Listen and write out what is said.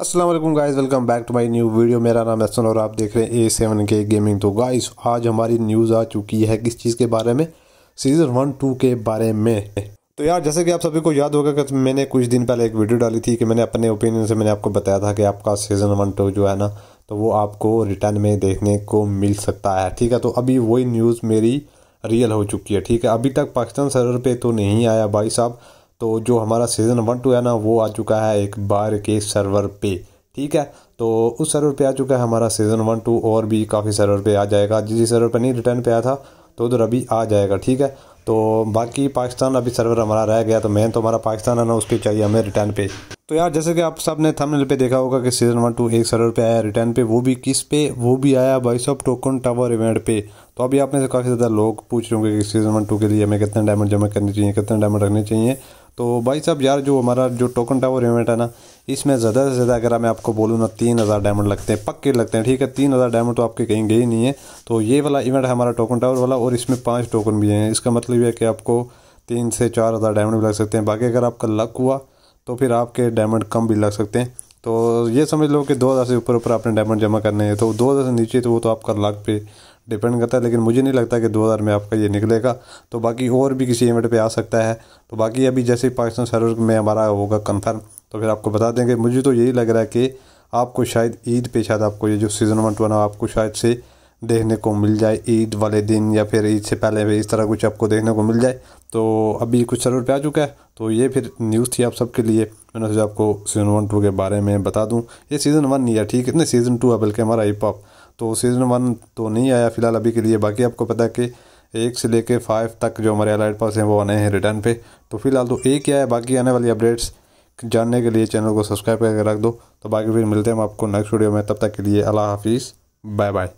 Aslam guys welcome back to my new video मेरा नाम एसन और आप देख रहे हैं ए सेवन के गेमिंग तो गाइस आज हमारी न्यूज़ आ चुकी है किस चीज़ के बारे में सीज़न वन टू के बारे में तो यार जैसे कि आप सभी को याद होगा कि मैंने कुछ दिन पहले एक वीडियो डाली थी कि मैंने अपने ओपिनियन से मैंने आपको बताया था कि आपका सीज़न वन टू जो है ना तो वो आपको रिटर्न में देखने को मिल सकता है ठीक है तो अभी वही न्यूज़ मेरी रियल हो चुकी है ठीक है अभी तक पाकिस्तान सर्वर पे तो नहीं आया भाई साहब तो जो हमारा सीज़न वन टू है ना वो आ चुका है एक बार के सर्वर पे ठीक है तो उस सर्वर पे आ चुका है हमारा सीज़न वन टू और भी काफ़ी सर्वर पे आ जाएगा जिस सर्वर पे नहीं रिटर्न पे आया था तो उधर अभी आ जाएगा ठीक है तो बाकी पाकिस्तान अभी सर्वर हमारा रह गया तो मेन तो हमारा पाकिस्तान है ना उस पर चाहिए हमें रिटर्न पे तो यार जैसे कि आप सब ने थंबनेल पे देखा होगा कि सीज़न वन टू एक सर्वर पे आया रिटर्न पे वो भी किस पे वो भी आया भाई साहब टोकन टावर इवेंट पे तो अभी आप में से काफ़ी ज़्यादा लोग पूछ रहे होंगे कि सीज़न वन टू के लिए हमें कितने डायमंड जमा करने चाहिए कितने डायमंड रखने चाहिए तो भाई साहब यार जो हमारा जो टोकन टावर इवेंट है ना इसमें ज़्यादा से ज़्यादा अगर मैं आपको बोलूँ ना तीन हज़ार डायमंड लगते हैं पक्के लगते हैं ठीक है तीन हज़ार डायमंड तो आपके कहीं गए ही नहीं है तो ये वाला इवेंट है हमारा टोकन टावर वाला और इसमें पाँच टोकन भी हैं इसका मतलब ये है कि आपको तीन से चार हज़ार डायमंड भी लग सकते हैं बाकी अगर आपका लक हुआ तो फिर आपके डायमंड कम भी लग सकते हैं तो ये समझ लो कि दो हज़ार से ऊपर ऊपर आपने डायमंड जमा करने हैं तो दो हज़ार से नीचे तो वो तो आपका लक पे डिपेंड करता है लेकिन मुझे नहीं लगता कि 2000 में आपका ये निकलेगा तो बाकी और भी किसी इवेंट पे आ सकता है तो बाकी अभी जैसे पाकिस्तान सर्वर में हमारा होगा कंफर्म तो फिर आपको बता देंगे मुझे तो यही लग रहा है कि आपको शायद ईद पे शायद आपको ये जो सीज़न वन टू आपको शायद से देखने को मिल जाए ईद वाले दिन या फिर ईद से पहले भी इस तरह कुछ आपको देखने को मिल जाए तो अभी कुछ सर्वर पे आ चुका है तो ये फिर न्यूज़ थी आप सबके लिए मैंने सोचा आपको सीज़न वन टू के बारे में बता दूं ये सीज़न वन नहीं है ठीक है ना सीज़न टू है बल्कि हमारा हिप हॉप तो सीज़न वन तो नहीं आया फ़िलहाल अभी के लिए बाकी आपको पता है कि एक से लेके फाइव तक जो हमारे अलाइट पास हैं वो आने हैं रिटर्न पे तो फ़िलहाल तो एक ही आया बाकी आने वाली अपडेट्स जानने के लिए चैनल को सब्सक्राइब करके रख दो तो बाकी फिर मिलते हैं हम आपको नेक्स्ट वीडियो में तब तक के लिए अल्लाह हाफिज़ बाय बाय